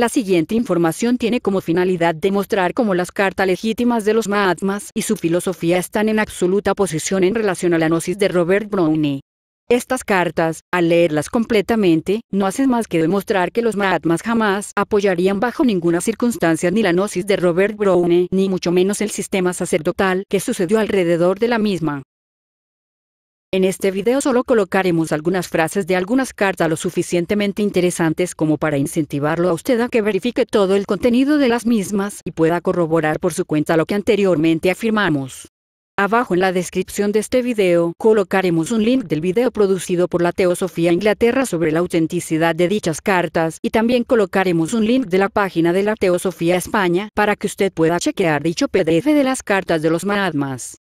La siguiente información tiene como finalidad demostrar cómo las cartas legítimas de los Mahatmas y su filosofía están en absoluta posición en relación a la gnosis de Robert Brownie. Estas cartas, al leerlas completamente, no hacen más que demostrar que los Mahatmas jamás apoyarían bajo ninguna circunstancia ni la gnosis de Robert Brownie ni mucho menos el sistema sacerdotal que sucedió alrededor de la misma. En este video solo colocaremos algunas frases de algunas cartas lo suficientemente interesantes como para incentivarlo a usted a que verifique todo el contenido de las mismas y pueda corroborar por su cuenta lo que anteriormente afirmamos. Abajo en la descripción de este video colocaremos un link del video producido por la Teosofía Inglaterra sobre la autenticidad de dichas cartas y también colocaremos un link de la página de la Teosofía España para que usted pueda chequear dicho PDF de las cartas de los Mahatmas.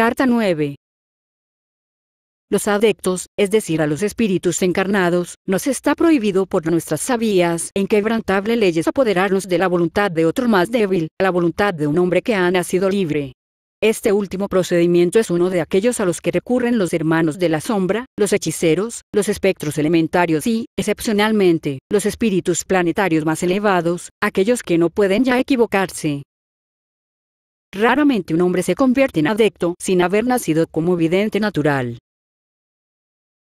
Carta 9. Los adeptos, es decir, a los espíritus encarnados, nos está prohibido por nuestras sabías e inquebrantables leyes apoderarnos de la voluntad de otro más débil, la voluntad de un hombre que ha nacido libre. Este último procedimiento es uno de aquellos a los que recurren los hermanos de la sombra, los hechiceros, los espectros elementarios y, excepcionalmente, los espíritus planetarios más elevados, aquellos que no pueden ya equivocarse. Raramente un hombre se convierte en adepto sin haber nacido como vidente natural.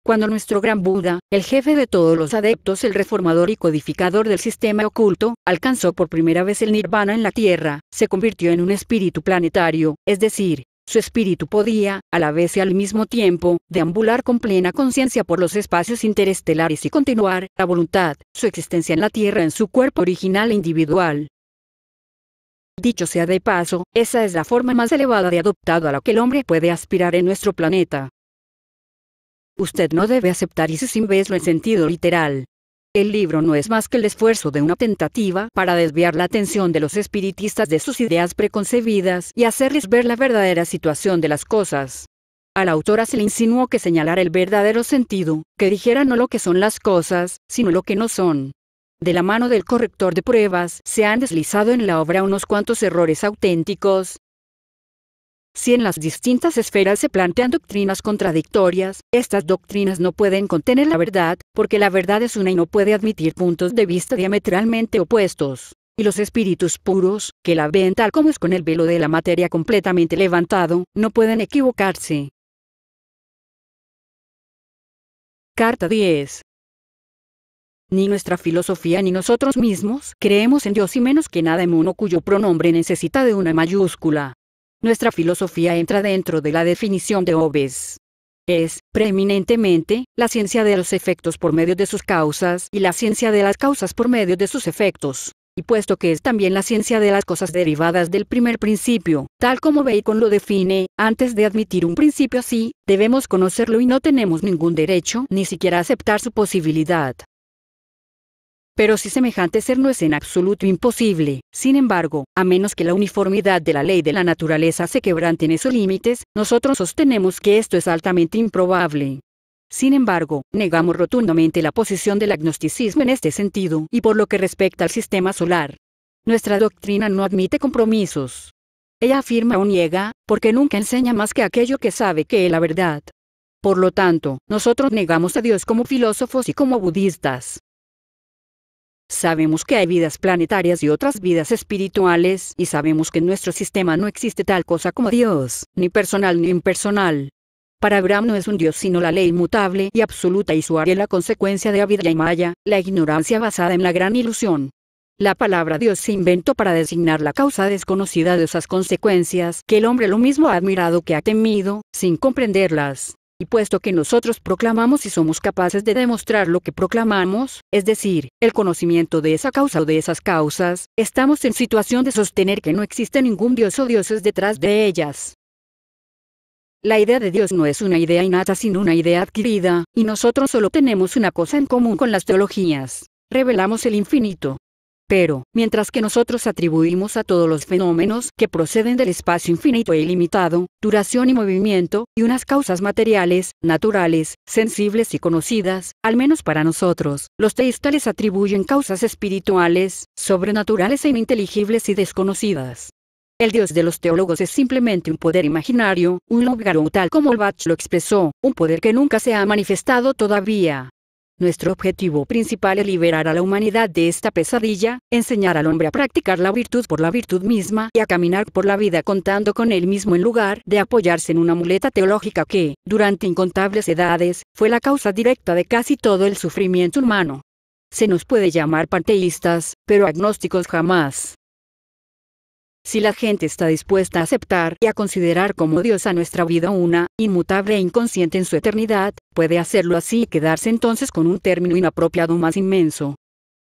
Cuando nuestro gran Buda, el jefe de todos los adeptos, el reformador y codificador del sistema oculto, alcanzó por primera vez el nirvana en la Tierra, se convirtió en un espíritu planetario, es decir, su espíritu podía, a la vez y al mismo tiempo, deambular con plena conciencia por los espacios interestelares y continuar, la voluntad, su existencia en la Tierra en su cuerpo original e individual. Dicho sea de paso, esa es la forma más elevada de adoptado a la que el hombre puede aspirar en nuestro planeta. Usted no debe aceptar y sin verlo en sentido literal. El libro no es más que el esfuerzo de una tentativa para desviar la atención de los espiritistas de sus ideas preconcebidas y hacerles ver la verdadera situación de las cosas. A la autora se le insinuó que señalara el verdadero sentido, que dijera no lo que son las cosas, sino lo que no son. De la mano del corrector de pruebas, se han deslizado en la obra unos cuantos errores auténticos. Si en las distintas esferas se plantean doctrinas contradictorias, estas doctrinas no pueden contener la verdad, porque la verdad es una y no puede admitir puntos de vista diametralmente opuestos. Y los espíritus puros, que la ven tal como es con el velo de la materia completamente levantado, no pueden equivocarse. Carta 10. Ni nuestra filosofía ni nosotros mismos creemos en Dios y menos que nada en uno cuyo pronombre necesita de una mayúscula. Nuestra filosofía entra dentro de la definición de Obes. Es, preeminentemente, la ciencia de los efectos por medio de sus causas y la ciencia de las causas por medio de sus efectos. Y puesto que es también la ciencia de las cosas derivadas del primer principio, tal como Bacon lo define, antes de admitir un principio así, debemos conocerlo y no tenemos ningún derecho ni siquiera aceptar su posibilidad. Pero si semejante ser no es en absoluto imposible, sin embargo, a menos que la uniformidad de la ley de la naturaleza se quebrante en esos límites, nosotros sostenemos que esto es altamente improbable. Sin embargo, negamos rotundamente la posición del agnosticismo en este sentido y por lo que respecta al sistema solar. Nuestra doctrina no admite compromisos. Ella afirma o niega, porque nunca enseña más que aquello que sabe que es la verdad. Por lo tanto, nosotros negamos a Dios como filósofos y como budistas. Sabemos que hay vidas planetarias y otras vidas espirituales y sabemos que en nuestro sistema no existe tal cosa como Dios, ni personal ni impersonal. Para Abraham no es un Dios sino la ley inmutable y absoluta y su área la consecuencia de Avidya y Maya, la ignorancia basada en la gran ilusión. La palabra Dios se inventó para designar la causa desconocida de esas consecuencias que el hombre lo mismo ha admirado que ha temido, sin comprenderlas. Y puesto que nosotros proclamamos y somos capaces de demostrar lo que proclamamos, es decir, el conocimiento de esa causa o de esas causas, estamos en situación de sostener que no existe ningún dios o dioses detrás de ellas. La idea de Dios no es una idea innata sino una idea adquirida, y nosotros solo tenemos una cosa en común con las teologías. Revelamos el infinito. Pero, mientras que nosotros atribuimos a todos los fenómenos que proceden del espacio infinito e ilimitado, duración y movimiento, y unas causas materiales, naturales, sensibles y conocidas, al menos para nosotros, los teístas les atribuyen causas espirituales, sobrenaturales e ininteligibles y desconocidas. El dios de los teólogos es simplemente un poder imaginario, un lugar tal como el Bach lo expresó, un poder que nunca se ha manifestado todavía. Nuestro objetivo principal es liberar a la humanidad de esta pesadilla, enseñar al hombre a practicar la virtud por la virtud misma y a caminar por la vida contando con él mismo en lugar de apoyarse en una muleta teológica que, durante incontables edades, fue la causa directa de casi todo el sufrimiento humano. Se nos puede llamar panteístas, pero agnósticos jamás. Si la gente está dispuesta a aceptar y a considerar como Dios a nuestra vida una, inmutable e inconsciente en su eternidad, puede hacerlo así y quedarse entonces con un término inapropiado más inmenso.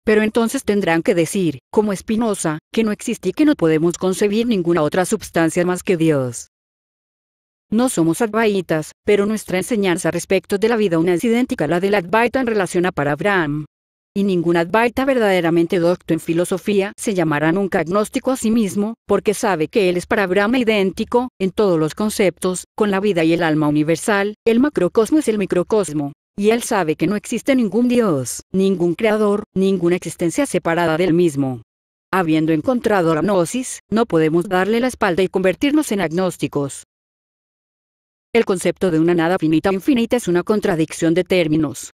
Pero entonces tendrán que decir, como Espinosa, que no existe y que no podemos concebir ninguna otra substancia más que Dios. No somos advaitas, pero nuestra enseñanza respecto de la vida una es idéntica a la del advaita en relación a para Abraham y ningún advaita verdaderamente docto en filosofía se llamará nunca agnóstico a sí mismo, porque sabe que él es para Brahma idéntico, en todos los conceptos, con la vida y el alma universal, el macrocosmo es el microcosmo. Y él sabe que no existe ningún Dios, ningún creador, ninguna existencia separada del mismo. Habiendo encontrado la gnosis, no podemos darle la espalda y convertirnos en agnósticos. El concepto de una nada finita infinita es una contradicción de términos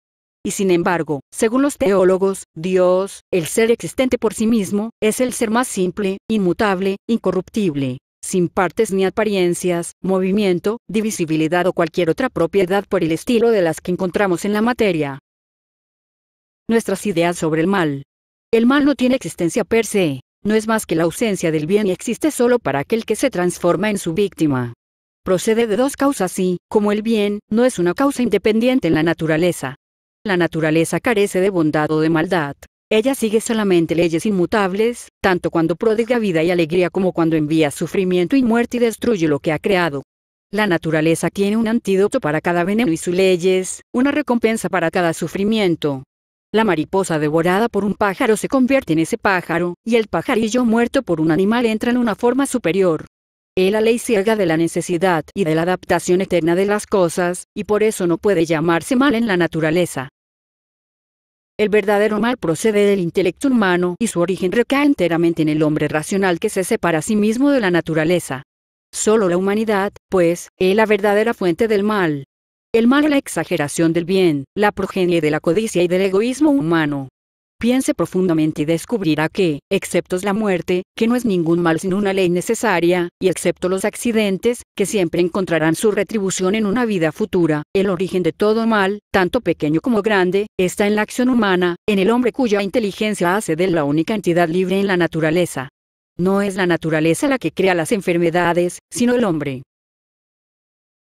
y sin embargo, según los teólogos, Dios, el ser existente por sí mismo, es el ser más simple, inmutable, incorruptible, sin partes ni apariencias, movimiento, divisibilidad o cualquier otra propiedad por el estilo de las que encontramos en la materia. Nuestras ideas sobre el mal. El mal no tiene existencia per se, no es más que la ausencia del bien y existe solo para aquel que se transforma en su víctima. Procede de dos causas y, como el bien, no es una causa independiente en la naturaleza, la naturaleza carece de bondad o de maldad. Ella sigue solamente leyes inmutables, tanto cuando prodiga vida y alegría como cuando envía sufrimiento y muerte y destruye lo que ha creado. La naturaleza tiene un antídoto para cada veneno y sus leyes, una recompensa para cada sufrimiento. La mariposa devorada por un pájaro se convierte en ese pájaro, y el pajarillo muerto por un animal entra en una forma superior. Es la ley ciega de la necesidad y de la adaptación eterna de las cosas, y por eso no puede llamarse mal en la naturaleza. El verdadero mal procede del intelecto humano y su origen recae enteramente en el hombre racional que se separa a sí mismo de la naturaleza. Solo la humanidad, pues, es la verdadera fuente del mal. El mal es la exageración del bien, la progenie de la codicia y del egoísmo humano. Piense profundamente y descubrirá que, excepto la muerte, que no es ningún mal sin una ley necesaria, y excepto los accidentes, que siempre encontrarán su retribución en una vida futura, el origen de todo mal, tanto pequeño como grande, está en la acción humana, en el hombre cuya inteligencia hace de él la única entidad libre en la naturaleza. No es la naturaleza la que crea las enfermedades, sino el hombre.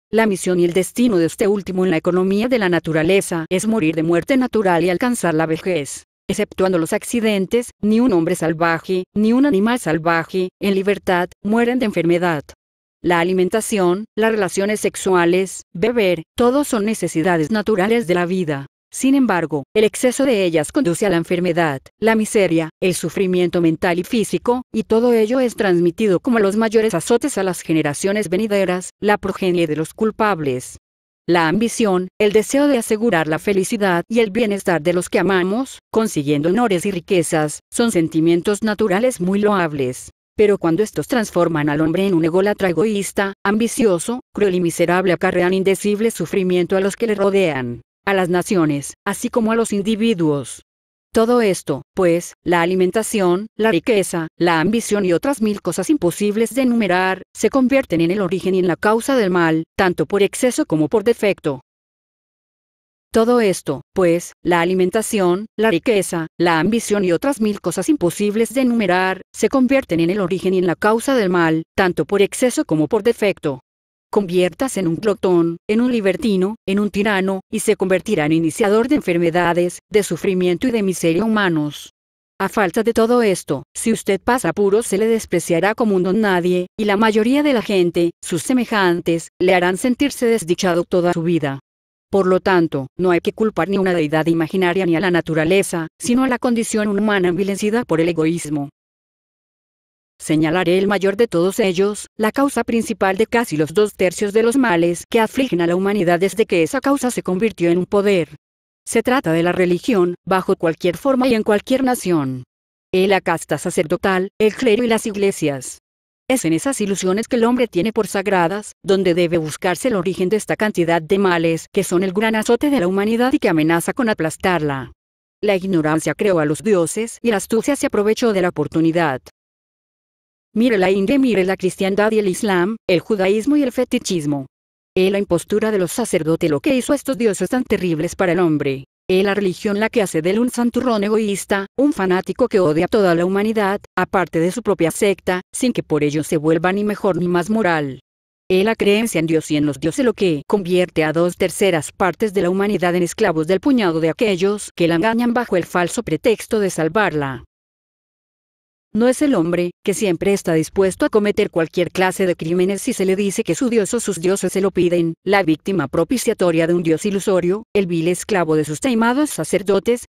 La misión y el destino de este último en la economía de la naturaleza es morir de muerte natural y alcanzar la vejez exceptuando los accidentes, ni un hombre salvaje, ni un animal salvaje, en libertad, mueren de enfermedad. La alimentación, las relaciones sexuales, beber, todos son necesidades naturales de la vida. Sin embargo, el exceso de ellas conduce a la enfermedad, la miseria, el sufrimiento mental y físico, y todo ello es transmitido como los mayores azotes a las generaciones venideras, la progenie de los culpables la ambición, el deseo de asegurar la felicidad y el bienestar de los que amamos, consiguiendo honores y riquezas, son sentimientos naturales muy loables. Pero cuando estos transforman al hombre en un ególatra egoísta, ambicioso, cruel y miserable acarrean indecible sufrimiento a los que le rodean, a las naciones, así como a los individuos. Todo esto, pues, la alimentación, la riqueza, la ambición y otras mil cosas imposibles de enumerar, se convierten en el origen y en la causa del mal, tanto por exceso como por defecto. Todo esto, pues, la alimentación, la riqueza, la ambición y otras mil cosas imposibles de enumerar, se convierten en el origen y en la causa del mal, tanto por exceso como por defecto. Conviertas en un clotón, en un libertino, en un tirano, y se convertirá en iniciador de enfermedades, de sufrimiento y de miseria humanos. A falta de todo esto, si usted pasa puro se le despreciará como un don nadie, y la mayoría de la gente, sus semejantes, le harán sentirse desdichado toda su vida. Por lo tanto, no hay que culpar ni a una deidad imaginaria ni a la naturaleza, sino a la condición humana envilecida por el egoísmo. Señalaré el mayor de todos ellos, la causa principal de casi los dos tercios de los males que afligen a la humanidad desde que esa causa se convirtió en un poder. Se trata de la religión, bajo cualquier forma y en cualquier nación. El la casta sacerdotal, el clero y las iglesias. Es en esas ilusiones que el hombre tiene por sagradas, donde debe buscarse el origen de esta cantidad de males que son el gran azote de la humanidad y que amenaza con aplastarla. La ignorancia creó a los dioses y la astucia se aprovechó de la oportunidad. Mire la India, mire la cristiandad y el islam, el judaísmo y el fetichismo. He la impostura de los sacerdotes lo que hizo a estos dioses tan terribles para el hombre. Es la religión la que hace de él un santurrón egoísta, un fanático que odia a toda la humanidad, aparte de su propia secta, sin que por ello se vuelva ni mejor ni más moral. He la creencia en Dios y en los dioses lo que convierte a dos terceras partes de la humanidad en esclavos del puñado de aquellos que la engañan bajo el falso pretexto de salvarla. No es el hombre, que siempre está dispuesto a cometer cualquier clase de crímenes si se le dice que su dios o sus dioses se lo piden, la víctima propiciatoria de un dios ilusorio, el vil esclavo de sus taimados sacerdotes,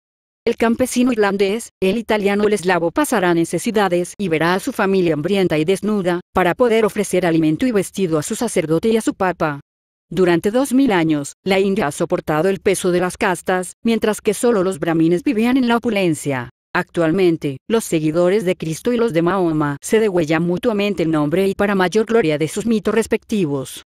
el campesino irlandés, el italiano o el eslavo pasará necesidades y verá a su familia hambrienta y desnuda, para poder ofrecer alimento y vestido a su sacerdote y a su papa. Durante dos mil años, la India ha soportado el peso de las castas, mientras que solo los brahmines vivían en la opulencia. Actualmente, los seguidores de Cristo y los de Mahoma se degüellan mutuamente el nombre y para mayor gloria de sus mitos respectivos.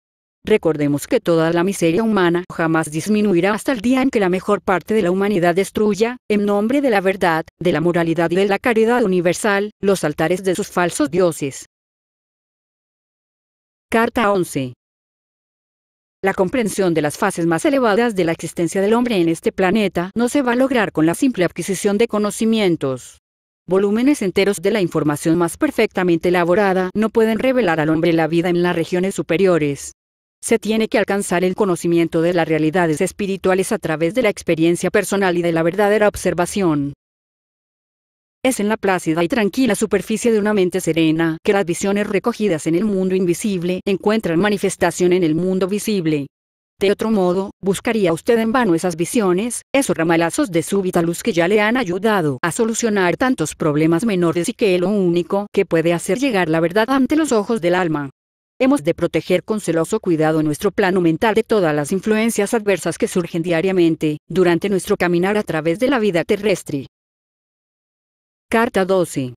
Recordemos que toda la miseria humana jamás disminuirá hasta el día en que la mejor parte de la humanidad destruya, en nombre de la verdad, de la moralidad y de la caridad universal, los altares de sus falsos dioses. Carta 11. La comprensión de las fases más elevadas de la existencia del hombre en este planeta no se va a lograr con la simple adquisición de conocimientos. Volúmenes enteros de la información más perfectamente elaborada no pueden revelar al hombre la vida en las regiones superiores. Se tiene que alcanzar el conocimiento de las realidades espirituales a través de la experiencia personal y de la verdadera observación. Es en la plácida y tranquila superficie de una mente serena que las visiones recogidas en el mundo invisible encuentran manifestación en el mundo visible. De otro modo, buscaría usted en vano esas visiones, esos ramalazos de súbita luz que ya le han ayudado a solucionar tantos problemas menores y que es lo único que puede hacer llegar la verdad ante los ojos del alma. Hemos de proteger con celoso cuidado nuestro plano mental de todas las influencias adversas que surgen diariamente, durante nuestro caminar a través de la vida terrestre. Carta 12.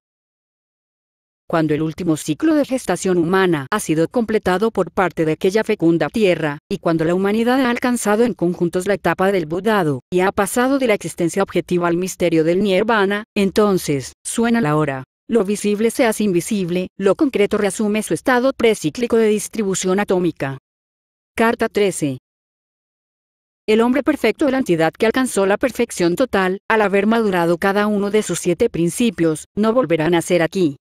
Cuando el último ciclo de gestación humana ha sido completado por parte de aquella fecunda tierra, y cuando la humanidad ha alcanzado en conjuntos la etapa del budado, y ha pasado de la existencia objetiva al misterio del nirvana, entonces, suena la hora. Lo visible se hace invisible, lo concreto reasume su estado precíclico de distribución atómica. Carta 13 el hombre perfecto es la entidad que alcanzó la perfección total, al haber madurado cada uno de sus siete principios, no volverá a nacer aquí.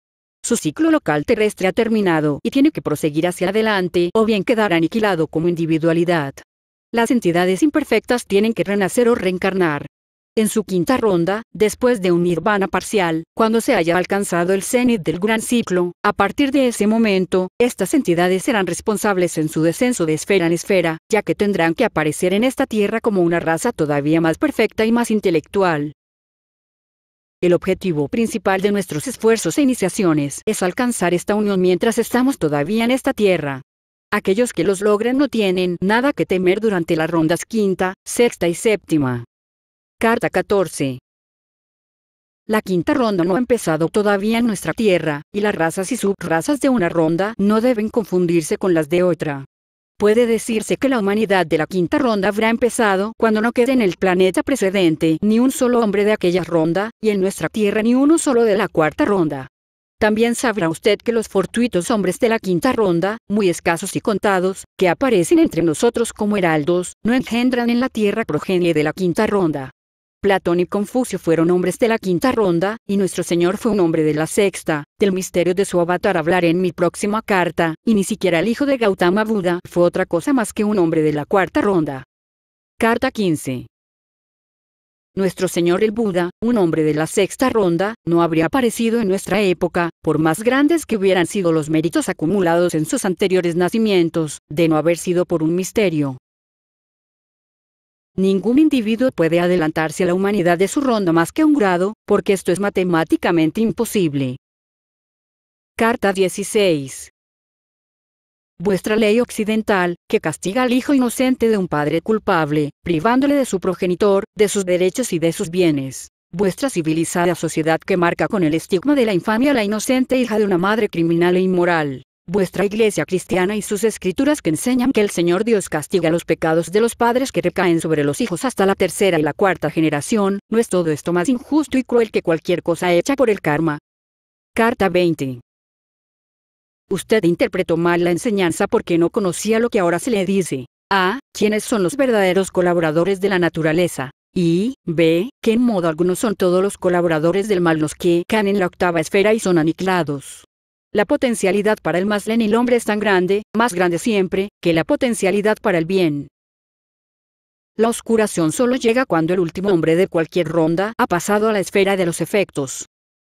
Su ciclo local terrestre ha terminado y tiene que proseguir hacia adelante o bien quedar aniquilado como individualidad. Las entidades imperfectas tienen que renacer o reencarnar, en su quinta ronda, después de un nirvana parcial, cuando se haya alcanzado el cenit del gran ciclo, a partir de ese momento, estas entidades serán responsables en su descenso de esfera en esfera, ya que tendrán que aparecer en esta tierra como una raza todavía más perfecta y más intelectual. El objetivo principal de nuestros esfuerzos e iniciaciones es alcanzar esta unión mientras estamos todavía en esta tierra. Aquellos que los logren no tienen nada que temer durante las rondas quinta, sexta y séptima. Carta 14. La quinta ronda no ha empezado todavía en nuestra tierra, y las razas y subrazas de una ronda no deben confundirse con las de otra. Puede decirse que la humanidad de la quinta ronda habrá empezado cuando no quede en el planeta precedente ni un solo hombre de aquella ronda, y en nuestra tierra ni uno solo de la cuarta ronda. También sabrá usted que los fortuitos hombres de la quinta ronda, muy escasos y contados, que aparecen entre nosotros como heraldos, no engendran en la tierra progenie de la quinta ronda. Platón y Confucio fueron hombres de la quinta ronda, y nuestro Señor fue un hombre de la sexta. Del misterio de su avatar hablaré en mi próxima carta, y ni siquiera el hijo de Gautama Buda fue otra cosa más que un hombre de la cuarta ronda. Carta 15. Nuestro Señor el Buda, un hombre de la sexta ronda, no habría aparecido en nuestra época, por más grandes que hubieran sido los méritos acumulados en sus anteriores nacimientos, de no haber sido por un misterio, Ningún individuo puede adelantarse a la humanidad de su ronda más que un grado, porque esto es matemáticamente imposible. Carta 16. Vuestra ley occidental, que castiga al hijo inocente de un padre culpable, privándole de su progenitor, de sus derechos y de sus bienes. Vuestra civilizada sociedad que marca con el estigma de la infamia a la inocente hija de una madre criminal e inmoral vuestra iglesia cristiana y sus escrituras que enseñan que el Señor Dios castiga los pecados de los padres que recaen sobre los hijos hasta la tercera y la cuarta generación, ¿no es todo esto más injusto y cruel que cualquier cosa hecha por el karma? Carta 20. Usted interpretó mal la enseñanza porque no conocía lo que ahora se le dice. A. ¿Quiénes son los verdaderos colaboradores de la naturaleza? Y, B, ¿Qué en modo algunos son todos los colaboradores del mal los que caen en la octava esfera y son aniquilados. La potencialidad para el más lenil hombre es tan grande, más grande siempre, que la potencialidad para el bien. La oscuración solo llega cuando el último hombre de cualquier ronda ha pasado a la esfera de los efectos.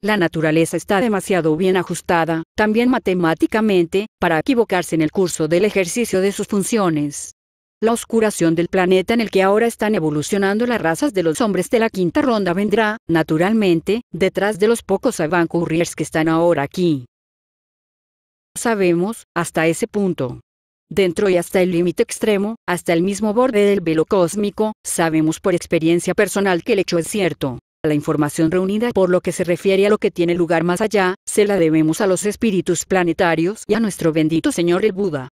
La naturaleza está demasiado bien ajustada, también matemáticamente, para equivocarse en el curso del ejercicio de sus funciones. La oscuración del planeta en el que ahora están evolucionando las razas de los hombres de la quinta ronda vendrá, naturalmente, detrás de los pocos avancurriers que están ahora aquí sabemos, hasta ese punto. Dentro y hasta el límite extremo, hasta el mismo borde del velo cósmico, sabemos por experiencia personal que el hecho es cierto. La información reunida por lo que se refiere a lo que tiene lugar más allá, se la debemos a los espíritus planetarios y a nuestro bendito Señor el Buda.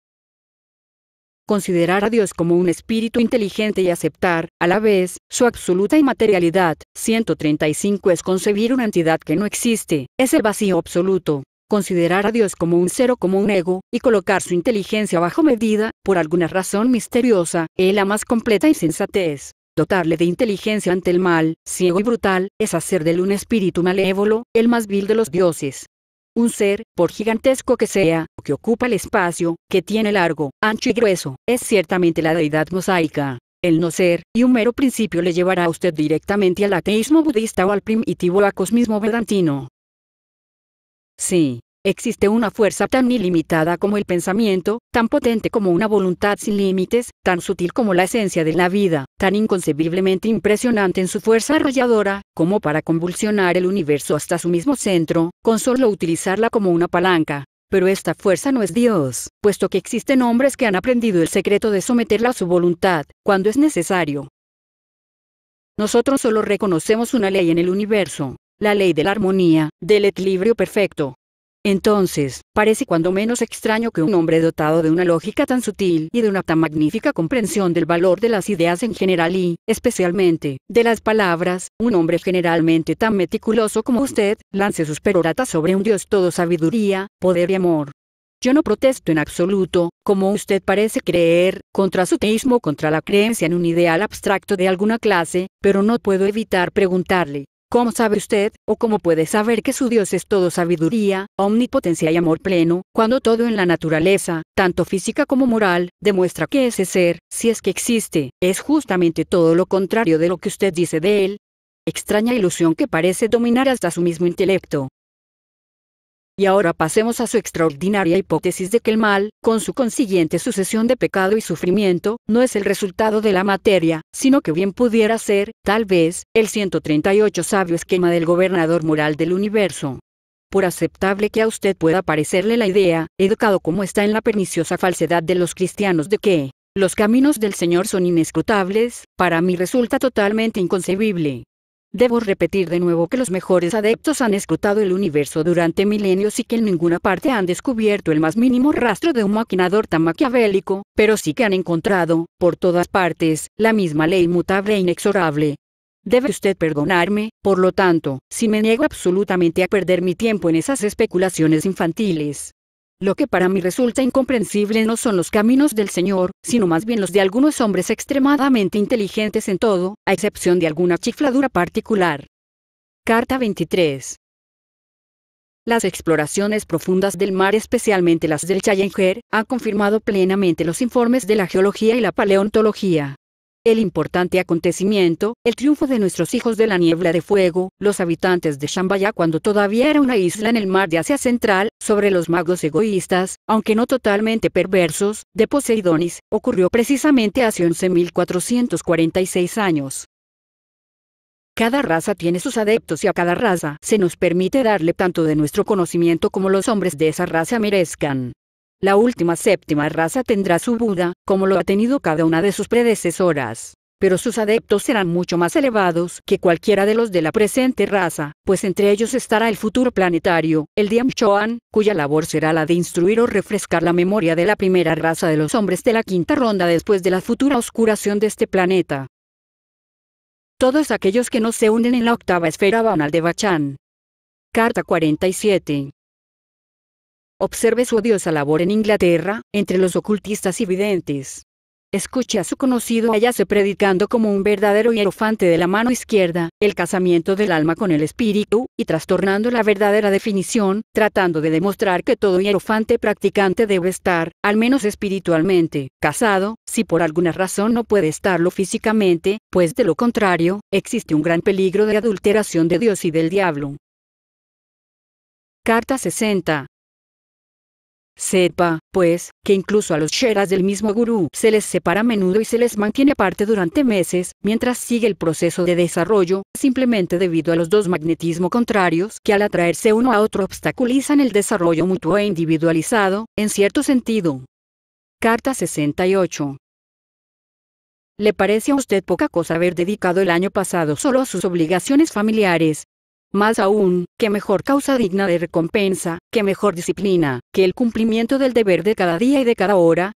Considerar a Dios como un espíritu inteligente y aceptar, a la vez, su absoluta inmaterialidad. 135 es concebir una entidad que no existe, es el vacío absoluto, considerar a Dios como un cero, como un ego, y colocar su inteligencia bajo medida, por alguna razón misteriosa, es la más completa insensatez. Dotarle de inteligencia ante el mal, ciego y brutal, es hacer de él un espíritu malévolo, el más vil de los dioses. Un ser, por gigantesco que sea, que ocupa el espacio, que tiene largo, ancho y grueso, es ciertamente la deidad mosaica. El no ser, y un mero principio le llevará a usted directamente al ateísmo budista o al primitivo acosmismo vedantino. Sí, existe una fuerza tan ilimitada como el pensamiento, tan potente como una voluntad sin límites, tan sutil como la esencia de la vida, tan inconcebiblemente impresionante en su fuerza arrolladora, como para convulsionar el universo hasta su mismo centro, con solo utilizarla como una palanca. Pero esta fuerza no es Dios, puesto que existen hombres que han aprendido el secreto de someterla a su voluntad, cuando es necesario. Nosotros solo reconocemos una ley en el universo, la ley de la armonía, del equilibrio perfecto. Entonces, parece cuando menos extraño que un hombre dotado de una lógica tan sutil y de una tan magnífica comprensión del valor de las ideas en general y, especialmente, de las palabras, un hombre generalmente tan meticuloso como usted, lance sus peroratas sobre un Dios todo sabiduría, poder y amor. Yo no protesto en absoluto, como usted parece creer, contra su teísmo, contra la creencia en un ideal abstracto de alguna clase, pero no puedo evitar preguntarle, ¿Cómo sabe usted, o cómo puede saber que su Dios es todo sabiduría, omnipotencia y amor pleno, cuando todo en la naturaleza, tanto física como moral, demuestra que ese ser, si es que existe, es justamente todo lo contrario de lo que usted dice de él? Extraña ilusión que parece dominar hasta su mismo intelecto. Y ahora pasemos a su extraordinaria hipótesis de que el mal, con su consiguiente sucesión de pecado y sufrimiento, no es el resultado de la materia, sino que bien pudiera ser, tal vez, el 138 sabio esquema del gobernador moral del universo. Por aceptable que a usted pueda parecerle la idea, educado como está en la perniciosa falsedad de los cristianos de que, los caminos del Señor son inescrutables, para mí resulta totalmente inconcebible. Debo repetir de nuevo que los mejores adeptos han escrutado el universo durante milenios y que en ninguna parte han descubierto el más mínimo rastro de un maquinador tan maquiavélico, pero sí que han encontrado, por todas partes, la misma ley mutable e inexorable, Debe usted perdonarme, por lo tanto, si me niego absolutamente a perder mi tiempo en esas especulaciones infantiles. Lo que para mí resulta incomprensible no son los caminos del Señor, sino más bien los de algunos hombres extremadamente inteligentes en todo, a excepción de alguna chifladura particular. Carta 23. Las exploraciones profundas del mar, especialmente las del Challenger, han confirmado plenamente los informes de la geología y la paleontología el importante acontecimiento, el triunfo de nuestros hijos de la niebla de fuego, los habitantes de Shambhala cuando todavía era una isla en el mar de Asia Central, sobre los magos egoístas, aunque no totalmente perversos, de Poseidonis, ocurrió precisamente hace 11.446 años. Cada raza tiene sus adeptos y a cada raza se nos permite darle tanto de nuestro conocimiento como los hombres de esa raza merezcan. La última séptima raza tendrá su Buda, como lo ha tenido cada una de sus predecesoras. Pero sus adeptos serán mucho más elevados que cualquiera de los de la presente raza, pues entre ellos estará el futuro planetario, el Diam Choan, cuya labor será la de instruir o refrescar la memoria de la primera raza de los hombres de la quinta ronda después de la futura oscuración de este planeta. Todos aquellos que no se unen en la octava esfera van al de Bachan. Carta 47. Observe su odiosa labor en Inglaterra, entre los ocultistas y videntes. Escuche a su conocido hallarse predicando como un verdadero hierofante de la mano izquierda, el casamiento del alma con el espíritu, y trastornando la verdadera definición, tratando de demostrar que todo hierofante practicante debe estar, al menos espiritualmente, casado, si por alguna razón no puede estarlo físicamente, pues de lo contrario, existe un gran peligro de adulteración de Dios y del diablo. Carta 60. Sepa, pues, que incluso a los sheras del mismo gurú se les separa a menudo y se les mantiene aparte durante meses, mientras sigue el proceso de desarrollo, simplemente debido a los dos magnetismo contrarios que al atraerse uno a otro obstaculizan el desarrollo mutuo e individualizado, en cierto sentido. Carta 68. ¿Le parece a usted poca cosa haber dedicado el año pasado solo a sus obligaciones familiares, más aún, ¿qué mejor causa digna de recompensa, qué mejor disciplina, que el cumplimiento del deber de cada día y de cada hora.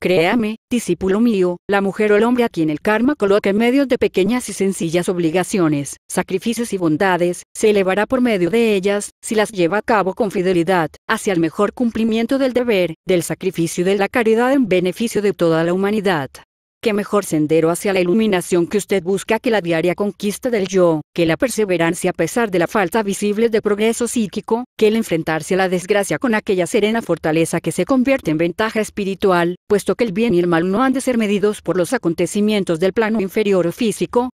Créame, discípulo mío, la mujer o el hombre a quien el karma coloca en medio de pequeñas y sencillas obligaciones, sacrificios y bondades, se elevará por medio de ellas, si las lleva a cabo con fidelidad, hacia el mejor cumplimiento del deber, del sacrificio y de la caridad en beneficio de toda la humanidad qué mejor sendero hacia la iluminación que usted busca que la diaria conquista del yo, que la perseverancia a pesar de la falta visible de progreso psíquico, que el enfrentarse a la desgracia con aquella serena fortaleza que se convierte en ventaja espiritual, puesto que el bien y el mal no han de ser medidos por los acontecimientos del plano inferior o físico.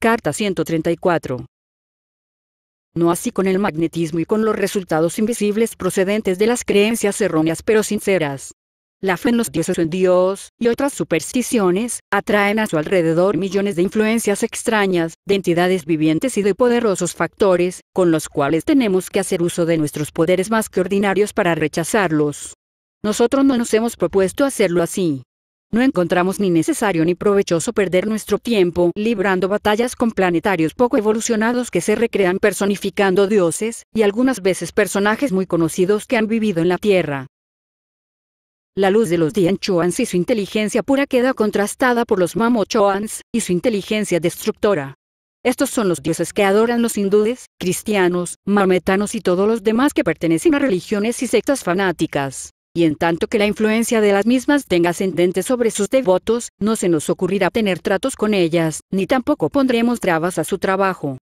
Carta 134 no así con el magnetismo y con los resultados invisibles procedentes de las creencias erróneas pero sinceras. La fe en los dioses o en Dios, y otras supersticiones, atraen a su alrededor millones de influencias extrañas, de entidades vivientes y de poderosos factores, con los cuales tenemos que hacer uso de nuestros poderes más que ordinarios para rechazarlos. Nosotros no nos hemos propuesto hacerlo así. No encontramos ni necesario ni provechoso perder nuestro tiempo librando batallas con planetarios poco evolucionados que se recrean personificando dioses, y algunas veces personajes muy conocidos que han vivido en la Tierra. La luz de los dianchoans y su inteligencia pura queda contrastada por los Mamochoans, y su inteligencia destructora. Estos son los dioses que adoran los hindúes, cristianos, mametanos y todos los demás que pertenecen a religiones y sectas fanáticas. Y en tanto que la influencia de las mismas tenga ascendente sobre sus devotos, no se nos ocurrirá tener tratos con ellas, ni tampoco pondremos trabas a su trabajo.